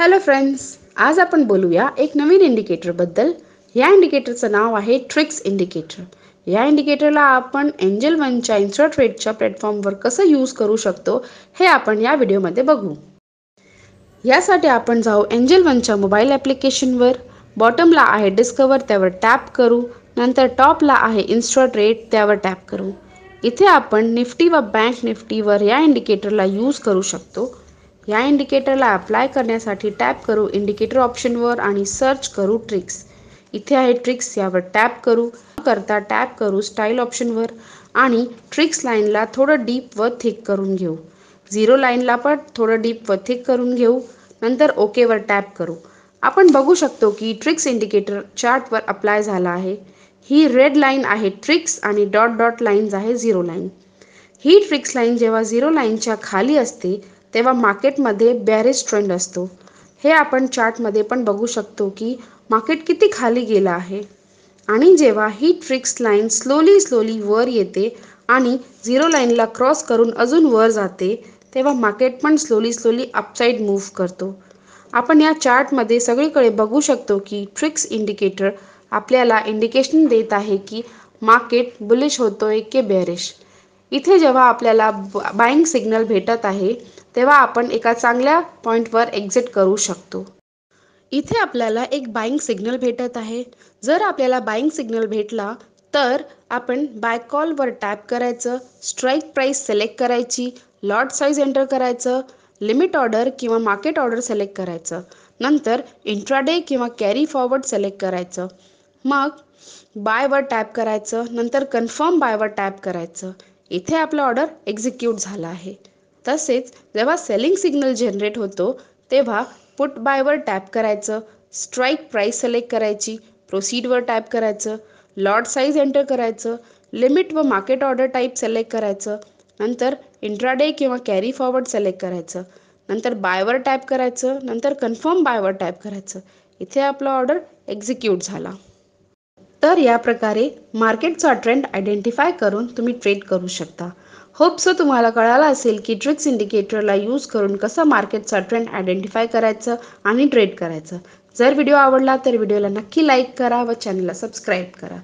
hello friends आज आपण बोलूया एक नवीन इंडिकेटरबद्दल या इंडिकेटरचं नाव आहे ट्रिक्स इंडिकेटर या इंडिकेटरला आपण एंजल वनच्या ट्रेडच्या प्लॅटफॉर्मवर कसं यूज करू शकतो हे आपण या व्हिडिओमध्ये बघू यासाठी आपण जाऊ एंजल वनच्या मोबाईल ॲप्लिकेशनवर बॉटमला आहे डिस्कवर त्यावर टॅप करू नंतर टॉपला आहे ट्रेड त्यावर टॅप करू इथे आपण निफ्टी व बँक निफ्टीवर या इंडिकेटरला यूज करू शकतो या इंडिकेटरला अप्लाय करण्यासाठी टॅप करू इंडिकेटर ऑप्शनवर आणि सर्च करू ट्रिक्स इथे आहे ट्रिक्स यावर टॅप करू करता टॅप करू स्टाईल ऑप्शनवर आणि ट्रिक्स लाईनला थोडं डीप व थिक करून घेऊ झिरो लाईनला पण थोडं डीप व थिक करून घेऊ नंतर ओकेवर टॅप करू आपण बघू शकतो की ट्रिक्स इंडिकेटर चार्टवर अप्लाय झाला आहे ही रेड लाईन आहे ट्रिक्स आणि डॉट डॉट लाईन्स आहे झिरो लाईन ही ट्रिक्स लाईन जेव्हा झिरो लाईनच्या खाली असते तेव्हा मार्केटमध्ये बॅरेज ट्रेंड असतो हे आपण चार्टमध्ये पण बघू शकतो की मार्केट किती खाली गेलं आहे आणि जेव्हा ही ट्रिक्स लाईन स्लोली स्लोली वर येते आणि झिरो लाईनला क्रॉस करून अजून वर जाते तेव्हा मार्केट पण स्लोली स्लोली अपसाईड मूव्ह करतो आपण या चार्टमध्ये सगळीकडे बघू शकतो की ट्रिक्स इंडिकेटर आपल्याला इंडिकेशन देत आहे की मार्केट बुलिश होतोय की बॅरिश इथे जेव्हा आपल्याला बाईंग सिग्नल भेटत आहे तेव्हा आपण एका चांगल्या पॉईंटवर एक्झिट करू शकतो इथे आपल्याला एक बाईंग सिग्नल भेटत आहे जर आपल्याला बाईंग सिग्नल भेटला तर आपण बाय कॉलवर टॅप करायचं स्ट्राईक प्राईस सिलेक्ट करायची लॉट साईज एंटर करायचं लिमिट ऑर्डर किंवा मार्केट ऑर्डर सिलेक्ट करायचं नंतर इंट्राडे किंवा कॅरी फॉरवर्ड सिलेक्ट करायचं मग बायवर टॅप करायचं नंतर कन्फर्म बायवर टॅप करायचं इथे आपला ऑर्डर एक्झिक्यूट झाला आहे तसेच जेव्हा सेलिंग सिग्नल जनरेट होतो तेव्हा पुट बायवर टॅप करायचं स्ट्राईक प्राईस सिलेक्ट करायची प्रोसीडवर टॅप करायचं लॉट साईज एंटर करायचं लिमिट व मार्केट ऑर्डर टाईप सिलेक्ट करायचं नंतर इंट्राडे किंवा कॅरी फॉरवर्ड सिलेक्ट करायचं नंतर बायवर टॅप करायचं नंतर कन्फर्म बायवर टॅप करायचं इथे आपला ऑर्डर एक्झिक्यूट झाला तर या प्रकारे मार्केटचा ट्रेंड आयडेंटिफाय करून तुम्ही ट्रेड करू शकता होप्स तुम्हाला कळाला असेल की ट्रिक्स इंडिकेटरला यूज करून कसं मार्केटचा ट्रेंड आयडेंटिफाय करायचं आणि ट्रेड करायचं जर व्हिडिओ आवडला तर व्हिडिओला नक्की लाईक करा व चॅनलला सबस्क्राईब करा